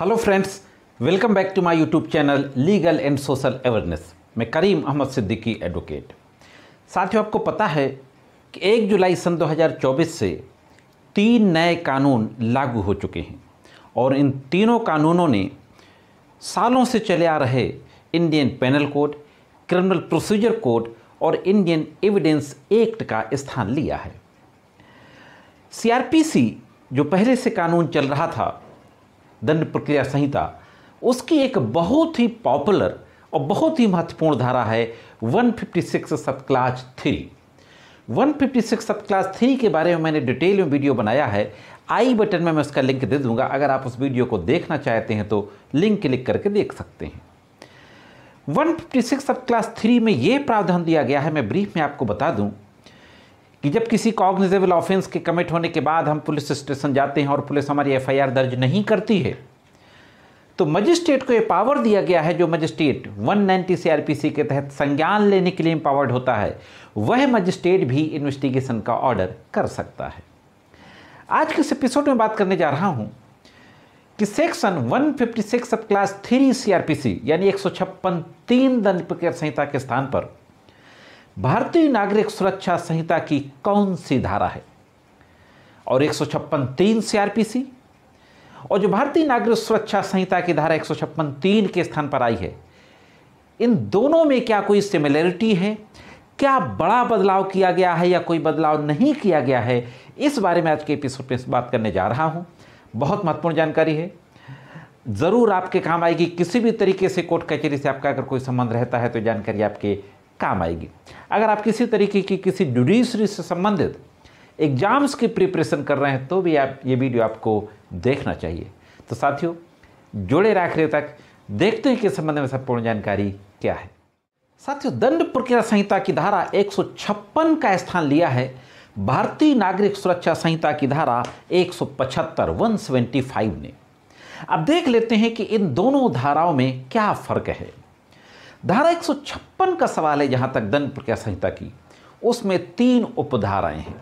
hello friends welcome back to my YouTube channel legal and social awareness मैं Karim Ahmad Siddiqui advocate साथियों आपको पता है कि 1 जुलाई सन 2024 से तीन नए कानून लागू हो चुके हैं और इन तीनों कानूनों ने सालों से चले आ रहे Indian penal code criminal procedure code और इंडियन एविडेंस एक्ट का स्थान लिया है सी जो पहले से कानून चल रहा था दंड प्रक्रिया संहिता उसकी एक बहुत ही पॉपुलर और बहुत ही महत्वपूर्ण धारा है 156 sub class three one fifty six sub class three के बारे में मैंने डिटेल में वीडियो बनाया है आई बटन में मैं उसका लिंक दे दूंगा अगर आप उस वीडियो को देखना चाहते हैं तो लिंक क्लिक करके देख सकते हैं 156 सब क्लास थ्री में यह प्रावधान दिया गया है मैं ब्रीफ में आपको बता दूं कि जब किसी कॉग्निजेबल ऑफेंस के कमिट होने के बाद हम पुलिस स्टेशन जाते हैं और पुलिस हमारी एफआईआर दर्ज नहीं करती है तो मजिस्ट्रेट को ये पावर दिया गया है जो मजिस्ट्रेट 190 सीआरपीसी के तहत संज्ञान लेने के लिए एम्पावर्ड होता है वह मजिस्ट्रेट भी इन्वेस्टिगेशन का ऑर्डर कर सकता है आज के इस एपिसोड में बात करने जा रहा हूं कि section 156 sub class three CrPC यानी एक सौ छप्पन तीन दंड प्रक्रिया संहिता के स्थान पर भारतीय नागरिक सुरक्षा संहिता की कौन सी धारा है और एक सौ छप्पन तीन सीआरपीसी और जो भारतीय नागरिक सुरक्षा संहिता की धारा एक सौ छप्पन तीन के स्थान पर आई है इन दोनों में क्या कोई सिमिलरिटी है क्या बड़ा बदलाव किया गया है या कोई बदलाव नहीं किया गया है इस बारे में आज के एपिसोड में बात करने जा रहा हूं बहुत महत्वपूर्ण जानकारी है ज़रूर आपके काम आएगी किसी भी तरीके से कोर्ट कचहरी से आपका अगर कोई संबंध रहता है तो जानकारी आपके काम आएगी अगर आप किसी तरीके की किसी जुडिशरी से संबंधित एग्ज़ाम्स की प्रिपरेशन कर रहे हैं तो भी आप ये वीडियो आपको देखना चाहिए तो साथियों जुड़े आखिर तक देखते हैं कि संबंध में संपूर्ण जानकारी क्या है साथियों दंड प्रक्रिया संहिता की धारा एक का स्थान लिया है भारतीय नागरिक सुरक्षा संहिता की धारा 175 175 ने अब देख लेते हैं कि इन दोनों धाराओं में क्या फर्क है धारा एक का सवाल है जहाँ तक दंड प्रक्रिया संहिता की उसमें तीन उपधाराएं हैं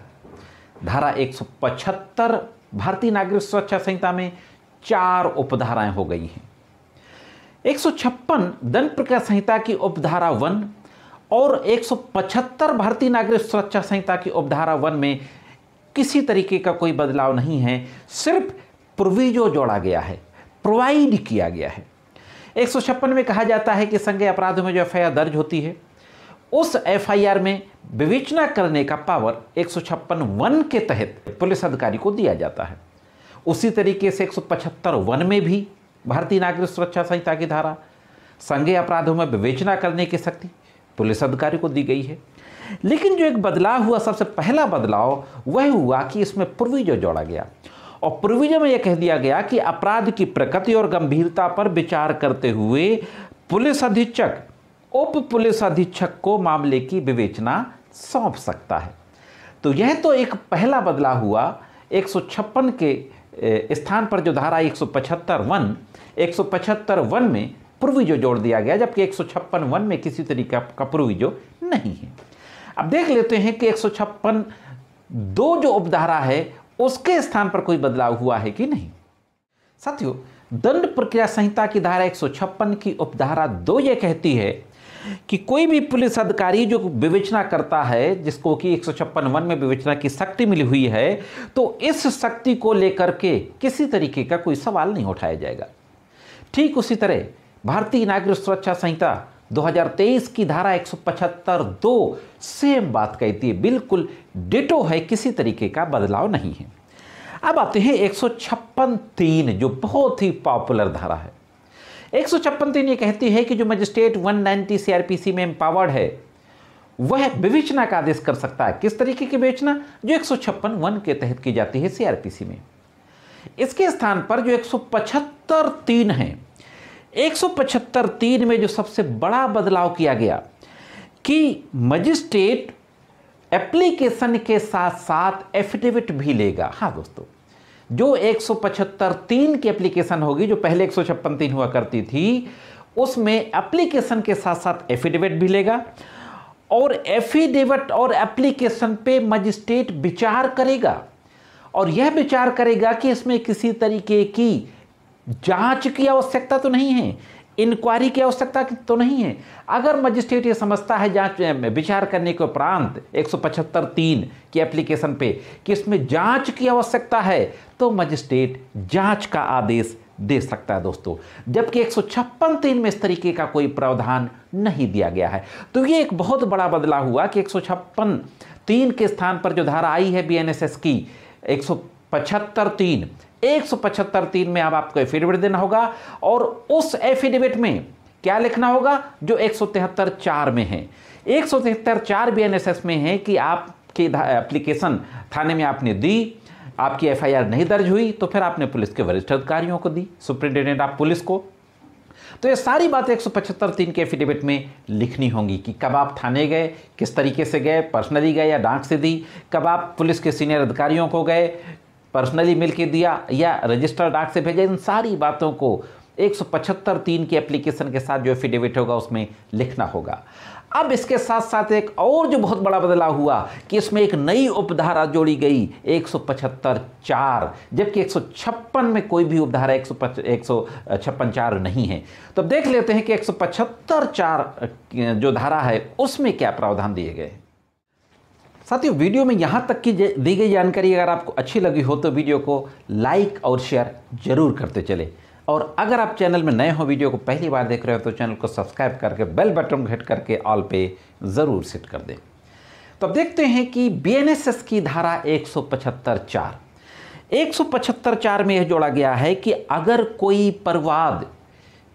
धारा एक भारतीय नागरिक सुरक्षा संहिता में चार उपधाराएं हो गई हैं एक दंड प्रक्रिया संहिता की उपधारा वन और 175 भारतीय नागरिक सुरक्षा संहिता की उपधारा वन में किसी तरीके का कोई बदलाव नहीं है सिर्फ प्रोविजो जोड़ा गया है प्रोवाइड किया गया है एक में कहा जाता है कि संज्ञा अपराधों में जो एफ दर्ज होती है उस एफ में विवेचना करने का पावर एक वन के तहत पुलिस अधिकारी को दिया जाता है उसी तरीके से एक वन में भी भारतीय नागरिक सुरक्षा संहिता की धारा संज्ञा अपराधों में विवेचना करने की शक्ति पुलिस अधिकारी को दी गई है लेकिन जो एक बदलाव हुआ सबसे पहला बदलाव वह हुआ कि इसमें पूर्वी जो जोड़ा गया और प्रोविजन में यह कह दिया गया कि अपराध की प्रकृति और गंभीरता पर विचार करते हुए पुलिस अधीक्षक उप पुलिस अधीक्षक को मामले की विवेचना सौंप सकता है तो यह तो एक पहला बदलाव हुआ एक के स्थान पर जो धारा एक सौ पचहत्तर वन एक सौ पचहत्तर वन में प्रोविजो जोड़ दिया गया जबकि एक सौ छप्पन वन में किसी तरीके का प्रोविजो नहीं है अब देख लेते हैं कि एक सौ छप्पन दो जो उपधारा है उसके स्थान पर कोई बदलाव हुआ है कि नहीं साथियों दंड प्रक्रिया संहिता की धारा एक की उपधारा दो यह कहती है कि कोई भी पुलिस अधिकारी जो विवेचना करता है जिसको कि एक वन में विवेचना की शक्ति मिली हुई है तो इस शक्ति को लेकर के किसी तरीके का कोई सवाल नहीं उठाया जाएगा ठीक उसी तरह भारतीय नागरिक सुरक्षा संहिता 2023 की धारा एक दो सेम बात कहती है बिल्कुल डेटो है किसी तरीके का बदलाव नहीं है अब आते हैं एक तीन जो बहुत ही पॉपुलर धारा है एक तीन ये कहती है कि जो मजिस्ट्रेट 190 सीआरपीसी में एम्पावर्ड है वह विवेचना का आदेश कर सकता है किस तरीके की विवेचना जो एक वन के तहत की जाती है सीआरपीसी में इसके स्थान पर जो एक तीन है एक तीन में जो सबसे बड़ा बदलाव किया गया कि मजिस्ट्रेट एप्लीकेशन के साथ साथ एफिडेविट भी लेगा हाँ दोस्तों जो एक तीन की एप्लीकेशन होगी जो पहले एक तीन हुआ करती थी उसमें एप्लीकेशन के साथ साथ एफिडेविट भी लेगा और एफिडेविट और एप्लीकेशन पे मजिस्ट्रेट विचार करेगा और यह विचार करेगा कि इसमें किसी तरीके की जांच की आवश्यकता तो नहीं है इंक्वायरी की आवश्यकता तो नहीं है अगर मजिस्ट्रेट ये समझता है जांच में विचार करने के उपरांत एक सौ पचहत्तर तीन की एप्लीकेशन पे कि इसमें जांच की आवश्यकता है तो मजिस्ट्रेट जांच का आदेश दे सकता है दोस्तों जबकि एक सौ छप्पन तीन में इस तरीके का कोई प्रावधान नहीं दिया गया है तो ये एक बहुत बड़ा बदलाव हुआ कि एक सौ छप्पन तीन के स्थान पर जो धारा आई है बी की एक सौ पचहत्तर तीन एक सौ पचहत्तर तीन में अब आपको एफिडेविट देना होगा और उस एफिडेविट में क्या लिखना होगा जो एक सौ तिहत्तर चार में है एक सौ तिहत्तर चार बी में है कि आपकी एप्लीकेशन थाने में आपने दी आपकी एफ आई आर नहीं दर्ज हुई तो फिर आपने पुलिस के वरिष्ठ अधिकारियों को दी सुप्रिंटेंडेंट ऑफ पुलिस को तो ये सारी बातें एक सौ पचहत्तर तीन के एफिडेविट में लिखनी होंगी कि कब आप थाने गए किस तरीके से गए पर्सनली गए या डांट से दी कब आप पुलिस के सीनियर अधिकारियों को गए पर्सनली मिल के दिया या रजिस्टर डाक से भेजा इन सारी बातों को एक सौ पचहत्तर तीन के एप्लीकेशन के साथ जो एफिडेविट होगा उसमें लिखना होगा अब इसके साथ साथ एक और जो बहुत बड़ा बदलाव हुआ कि इसमें एक नई उपधारा जोड़ी गई एक सौ पचहत्तर चार जबकि एक सौ छप्पन में कोई भी उपधारा एक सौ पच एक सौ छप्पन चार नहीं है तो देख लेते हैं कि एक सौ पचहत्तर चार जो धारा है उसमें क्या प्रावधान दिए गए साथियों वीडियो में यहाँ तक की दी गई जानकारी अगर आपको अच्छी लगी हो तो वीडियो को लाइक और शेयर जरूर करते चले और अगर आप चैनल में नए हो वीडियो को पहली बार देख रहे हो तो चैनल को सब्सक्राइब करके बेल बटन हिट करके ऑल पे ज़रूर सेट कर दें तो अब देखते हैं कि बी की धारा एक सौ पचहत्तर चार में यह जोड़ा गया है कि अगर कोई परवाद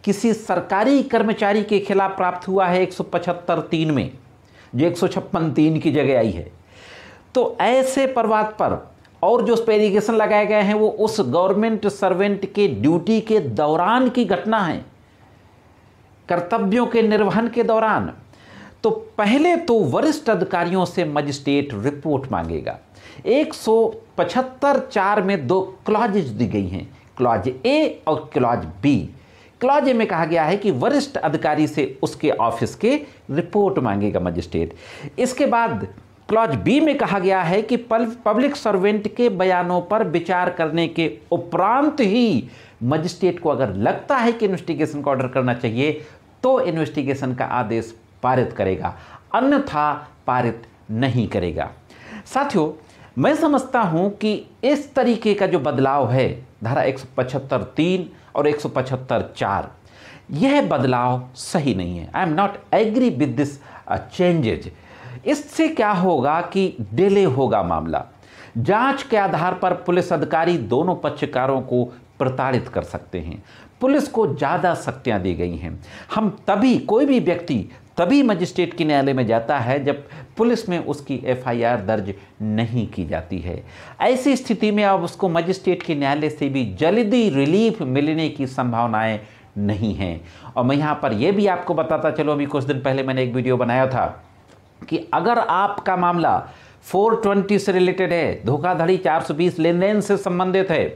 किसी सरकारी कर्मचारी के खिलाफ प्राप्त हुआ है एक सौ पचहत्तर तीन में जो एक सौ छप्पन तीन की जगह आई है तो ऐसे प्रवाद पर और जो स्पेरिगेशन लगाए गए हैं वो उस गवर्नमेंट सर्वेंट के ड्यूटी के दौरान की घटना है कर्तव्यों के निर्वहन के दौरान तो पहले तो वरिष्ठ अधिकारियों से मजिस्ट्रेट रिपोर्ट मांगेगा एक चार में दो क्लॉजेज दी गई हैं क्लॉज ए और क्लॉज बी क्लॉज ए में कहा गया है कि वरिष्ठ अधिकारी से उसके ऑफिस के रिपोर्ट मांगेगा मजिस्ट्रेट इसके बाद क्लॉज बी में कहा गया है कि पब्लिक सर्वेंट के बयानों पर विचार करने के उपरांत ही मजिस्ट्रेट को अगर लगता है कि इन्वेस्टिगेशन का ऑर्डर करना चाहिए तो इन्वेस्टिगेशन का आदेश पारित करेगा अन्यथा पारित नहीं करेगा साथियों मैं समझता हूं कि इस तरीके का जो बदलाव है धारा एक तीन और एक चार यह बदलाव सही नहीं है I am not agree with this changes इससे क्या होगा कि डिले होगा मामला जांच के आधार पर पुलिस अधिकारी दोनों पक्षकारों को प्रताड़ित कर सकते हैं पुलिस को ज़्यादा शक्तियाँ दी गई हैं हम तभी कोई भी व्यक्ति तभी मजिस्ट्रेट के न्यायालय में जाता है जब पुलिस में उसकी एफआईआर दर्ज नहीं की जाती है ऐसी स्थिति में अब उसको मजिस्ट्रेट के न्यायालय से भी जल्दी रिलीफ मिलने की संभावनाएं नहीं हैं और मैं यहाँ पर यह भी आपको बताता चलो अभी कुछ दिन पहले मैंने एक वीडियो बनाया था कि अगर आपका मामला 420 से रिलेटेड है धोखाधड़ी 420 लेन देन से संबंधित है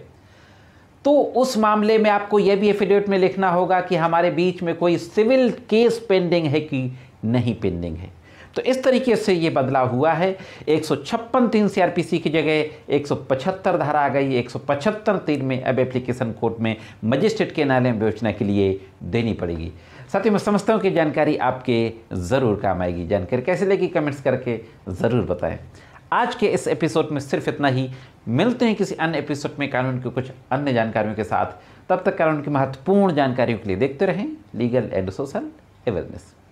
तो उस मामले में आपको यह भी एफिडेविट में लिखना होगा कि हमारे बीच में कोई सिविल केस पेंडिंग है कि नहीं पेंडिंग है तो इस तरीके से ये बदलाव हुआ है एक सौ छप्पन तीन सी की जगह एक सौ पचहत्तर धारा आ गई एक सौ पचहत्तर तीन में अब एप्लीकेशन कोर्ट में मजिस्ट्रेट के न्यायालय में विवेचना के लिए देनी पड़ेगी साथ ही मैं समझता हूँ कि जानकारी आपके ज़रूर काम आएगी जानकारी कैसे लेगी कमेंट्स करके ज़रूर बताएं आज के इस एपिसोड में सिर्फ इतना ही मिलते हैं किसी अन्य एपिसोड में कानून के कुछ अन्य जानकारियों के साथ तब तक कानून की महत्वपूर्ण जानकारियों के लिए देखते रहें लीगल एंड सोशल अवेयरनेस